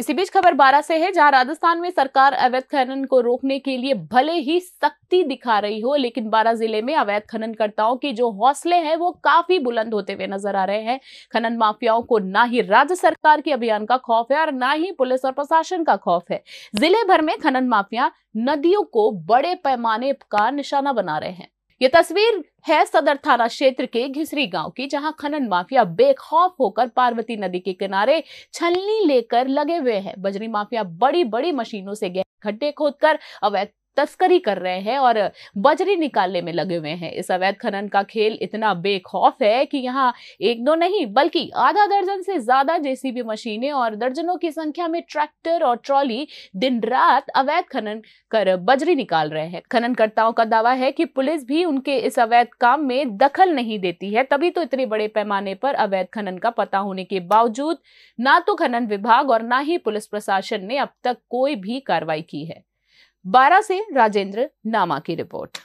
इसी बीच खबर बारह से है जहां राजस्थान में सरकार अवैध खनन को रोकने के लिए भले ही सख्ती दिखा रही हो लेकिन बारह जिले में अवैध खननकर्ताओं के जो हौसले हैं वो काफी बुलंद होते हुए नजर आ रहे हैं खनन माफियाओं को ना ही राज्य सरकार के अभियान का खौफ है और ना ही पुलिस और प्रशासन का खौफ है जिले भर में खनन माफिया नदियों को बड़े पैमाने का निशाना बना रहे हैं ये तस्वीर है सदर थाना क्षेत्र के घिसरी गांव की जहां खनन माफिया बेखौफ होकर पार्वती नदी के किनारे छलनी लेकर लगे हुए हैं बजरी माफिया बड़ी बड़ी मशीनों से गए खड्डे खोदकर अवैध तस्करी कर रहे हैं और बजरी निकालने में लगे हुए हैं इस अवैध खनन का खेल इतना बेखौफ है कि यहाँ एक दो नहीं बल्कि आधा दर्जन से ज्यादा जेसीबी मशीनें और दर्जनों की संख्या में ट्रैक्टर और ट्रॉली दिन रात अवैध खनन कर बजरी निकाल रहे हैं खननकर्ताओं का दावा है कि पुलिस भी उनके इस अवैध काम में दखल नहीं देती है तभी तो इतने बड़े पैमाने पर अवैध खनन का पता होने के बावजूद ना तो खनन विभाग और ना ही पुलिस प्रशासन ने अब तक कोई भी कार्रवाई की है बारह से राजेंद्र नामा की रिपोर्ट